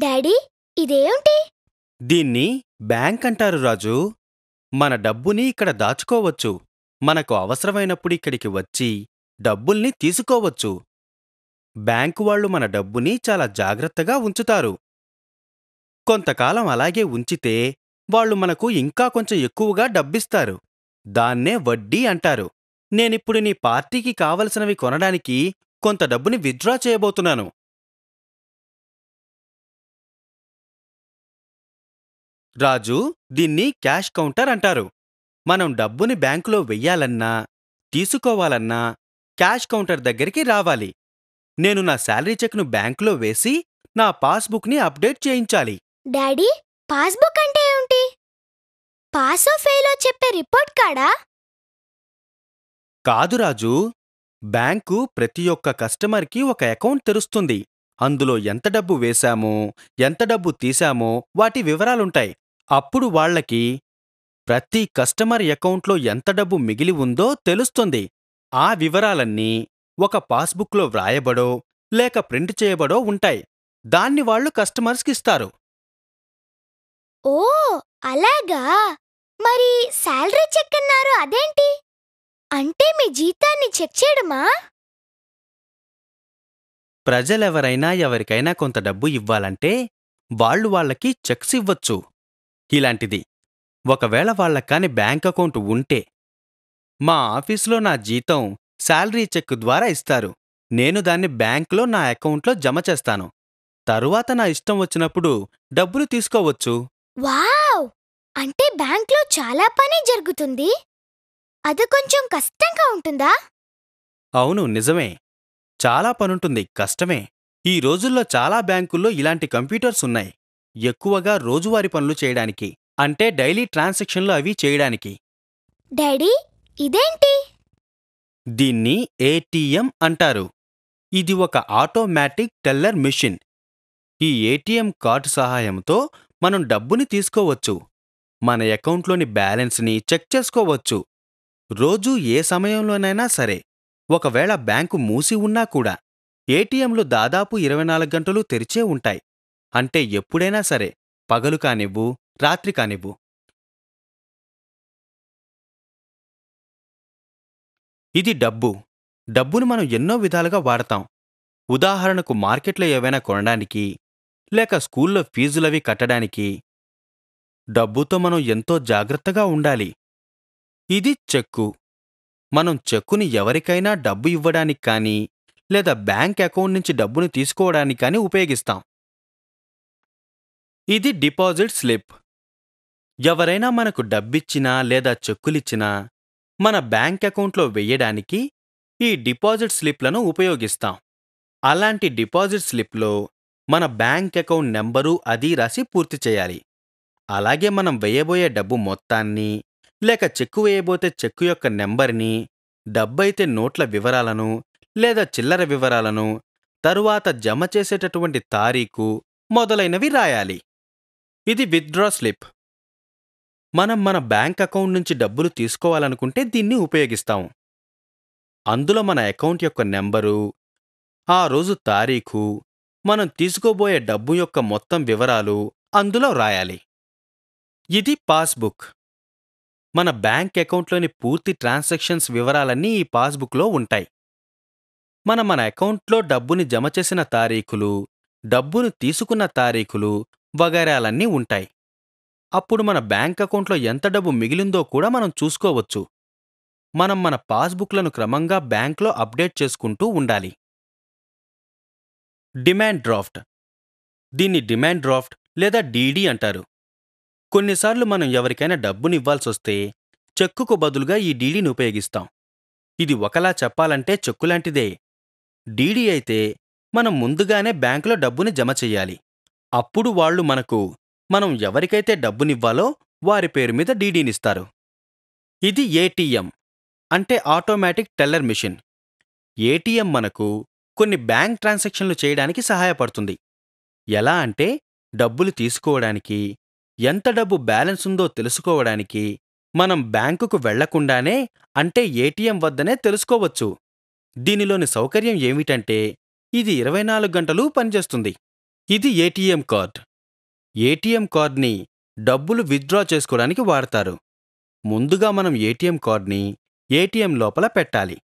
daddy ఇదేంటి దీన్ని bank అంటారు రాజు మన డబ్బుని ఇక్కడ దాచుకోవచ్చు మనకు అవసరమైనప్పుడు ఇక్కడికి వచ్చి డబ్బుల్ని తీసుకోవచ్చు బ్యాంకు వాళ్ళు మన డబ్బుని చాలా జాగ్రత్తగా ఉంచుతారు కొంతకాలం అలాగే ఉంచితే వాళ్ళు మనకు ఇంకా కొంచెం ఎక్కువగా డబ్బిస్తారు దాన్నే వడ్డీ అంటారు నేనిప్పుడు నీ పార్టీకి కావలసినవి కొనడానికి కొంత డబ్బుని విత్డ్రా చేయబోతున్నాను రాజు దీన్ని క్యాష్ కౌంటర్ అంటారు మనం డబ్బుని బ్యాంకులో వెయ్యాలన్నా తీసుకోవాలన్నా క్యాష్ కౌంటర్ దగ్గరికి రావాలి నేను నా శాలరీ చెక్ను బ్యాంకులో వేసి నా పాస్బుక్ని అప్డేట్ చేయించాలి డాడీ పాస్బుక్ అంటే ఏంటి పాసో ఫెయిలో చెప్పే రిపోర్ట్ కాడా కాదు రాజు బ్యాంకు ప్రతి ఒక్క కస్టమర్కి ఒక అకౌంట్ తెరుస్తుంది అందులో ఎంత డబ్బు వేశామో ఎంత డబ్బు తీశామో వాటి వివరాలుంటాయి అప్పుడు వాళ్లకి ప్రతి కస్టమర్ అకౌంట్లో ఎంత డబ్బు మిగిలి ఉందో తెలుస్తుంది ఆ వివరాలన్నీ ఒక పాస్బుక్లో వ్రాయబడో లేక ప్రింట్ చేయబడో ఉంటాయి దాన్ని వాళ్ళు కస్టమర్స్కిస్తారు ఓ అలాగా మరి శాలరీ చెక్ అన్నారు అదేంటి అంటే మీ జీతాన్ని చెక్ చేయడమా ప్రజలెవరైనా ఎవరికైనా కొంత డబ్బు ఇవ్వాలంటే వాళ్ళు వాళ్ళకి చెక్స్ ఇవ్వచ్చు ఇలాంటిది ఒకవేళ వాళ్లకాని బ్యాంక్ అకౌంట్ ఉంటే మా ఆఫీసులో నా జీతం శాలరీ చెక్ ద్వారా ఇస్తారు నేను దాన్ని బ్యాంక్లో నా అకౌంట్లో జమ చేస్తాను తరువాత నా ఇష్టం వచ్చినప్పుడు డబ్బులు తీసుకోవచ్చు వావ్ అంటే బ్యాంక్లో చాలా పని జరుగుతుంది అది కొంచెం కష్టంగా ఉంటుందా అవును నిజమే చాలా పనుంటుంది కష్టమే ఈ రోజుల్లో చాలా బ్యాంకుల్లో ఇలాంటి కంప్యూటర్స్ ఉన్నాయి ఎక్కువగా రోజువారి పనులు చేయడానికి అంటే డైలీ ట్రాన్సాక్షన్లు అవి చేయడానికి డాడీ ఇదేంటి దీన్ని ఏటీఎం అంటారు ఇది ఒక ఆటోమేటిక్ టెల్లర్ మెషిన్ ఈ ఏటీఎం కార్డు సహాయంతో మనం డబ్బుని తీసుకోవచ్చు మన అకౌంట్లోని బ్యాలెన్స్ని చెక్ చేసుకోవచ్చు రోజూ ఏ సమయంలోనైనా సరే ఒకవేళ బ్యాంకు మూసి ఉన్నా కూడా ఏటీఎంలు దాదాపు ఇరవై నాలుగు గంటలు తెరిచే ఉంటాయి అంటే ఎప్పుడైనా సరే పగలు కానివ్వు రాత్రి కానివ్వు ఇది డబ్బు డబ్బును మనం ఎన్నో విధాలుగా వాడతాం ఉదాహరణకు మార్కెట్లో ఏవైనా కొనడానికి లేక స్కూల్లో ఫీజులవి కట్టడానికి డబ్బుతో మనం ఎంతో జాగ్రత్తగా ఉండాలి ఇది చెక్కు మనం చెక్కుని ఎవరికైనా డబ్బు ఇవ్వడానికి కానీ లేదా బ్యాంక్ అకౌంట్ నుంచి డబ్బును తీసుకోవడానికి కానీ ఉపయోగిస్తాం ఇది డిపాజిట్ స్లిప్ ఎవరైనా మనకు డబ్బిచ్చినా లేదా చెక్కులిచ్చినా మన బ్యాంక్ అకౌంట్లో వెయ్యడానికి ఈ డిపాజిట్ స్లిప్లను ఉపయోగిస్తాం అలాంటి డిపాజిట్ స్లిప్లో మన బ్యాంక్ అకౌంట్ నెంబరు అది రాసి పూర్తి చేయాలి అలాగే మనం వేయబోయే డబ్బు మొత్తాన్ని లేక చెక్కు వేయబోతే చెక్కు యొక్క నెంబర్ని డబ్బైతే నోట్ల వివరాలను లేదా చిల్లర వివరాలను తరువాత జమ చేసేటటువంటి తారీఖు మొదలైనవి రాయాలి ఇది విత్డ్రా స్లిప్ మనం మన బ్యాంక్ అకౌంట్ నుంచి డబ్బులు తీసుకోవాలనుకుంటే దీన్ని ఉపయోగిస్తాం అందులో మన అకౌంట్ యొక్క నెంబరు ఆ రోజు తారీఖు మనం తీసుకోబోయే డబ్బు యొక్క మొత్తం వివరాలు అందులో రాయాలి ఇది పాస్బుక్ మన బ్యాంక్ అకౌంట్లోని పూర్తి ట్రాన్సాక్షన్స్ వివరాలన్నీ ఈ పాస్బుక్లో ఉంటాయి మన మన అకౌంట్లో డబ్బుని జమ చేసిన తారీఖులు డబ్బును తీసుకున్న తారీఖులు వగైరాలన్నీ ఉంటాయి అప్పుడు మన బ్యాంక్ అకౌంట్లో ఎంత డబ్బు మిగిలిందో కూడా మనం చూసుకోవచ్చు మనం మన పాస్బుక్లను క్రమంగా బ్యాంక్లో అప్డేట్ చేసుకుంటూ ఉండాలి డిమాండ్ డ్రాఫ్ట్ దీన్ని డిమాండ్ డ్రాఫ్ట్ లేదా డీడీ అంటారు కొన్నిసార్లు మనం ఎవరికైనా డబ్బునివ్వాల్సొస్తే చెక్కుకు బదులుగా ఈ డీడీని ఉపయోగిస్తాం ఇది ఒకలా చెప్పాలంటే చెక్కులాంటిదే డీడీ అయితే మనం ముందుగానే బ్యాంకులో డబ్బుని జమ చెయ్యాలి అప్పుడు వాళ్ళు మనకు మనం ఎవరికైతే డబ్బునివ్వాలో వారి పేరు మీద డీడీనిస్తారు ఇది ఏటీఎం అంటే ఆటోమేటిక్ టెల్లర్ మిషన్ ఏటీఎం మనకు కొన్ని బ్యాంక్ ట్రాన్సాక్షన్లు చేయడానికి సహాయపడుతుంది ఎలా అంటే డబ్బులు తీసుకోవడానికి ఎంత డబ్బు బ్యాలెన్స్ ఉందో తెలుసుకోవడానికి మనం బ్యాంకుకు వెళ్లకుండానే అంటే ఏటీఎం వద్దనే తెలుసుకోవచ్చు దీనిలోని సౌకర్యం ఏమిటంటే ఇది ఇరవై నాలుగు గంటలూ పనిచేస్తుంది ఇది ఏటీఎం కార్డ్ ఏటీఎం కార్డ్ని డబ్బులు విత్డ్రా చేసుకోవడానికి వాడతారు ముందుగా మనం ఏటీఎం కార్డ్ని ఏటీఎం లోపల పెట్టాలి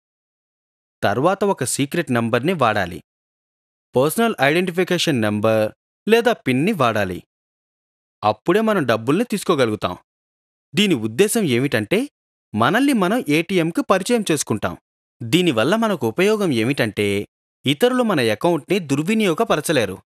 తర్వాత ఒక సీక్రెట్ నంబర్ని వాడాలి పర్సనల్ ఐడెంటిఫికేషన్ నెంబర్ లేదా పిన్ని వాడాలి అప్పుడే మనం డబ్బుల్ని తీసుకోగలుగుతాం దీని ఉద్దేశం ఏమిటంటే మనల్ని మనం ఏటీఎంకు పరిచయం చేసుకుంటాం దీనివల్ల మనకు ఉపయోగం ఏమిటంటే ఇతరులు మన అకౌంట్ని దుర్వినియోగపరచలేరు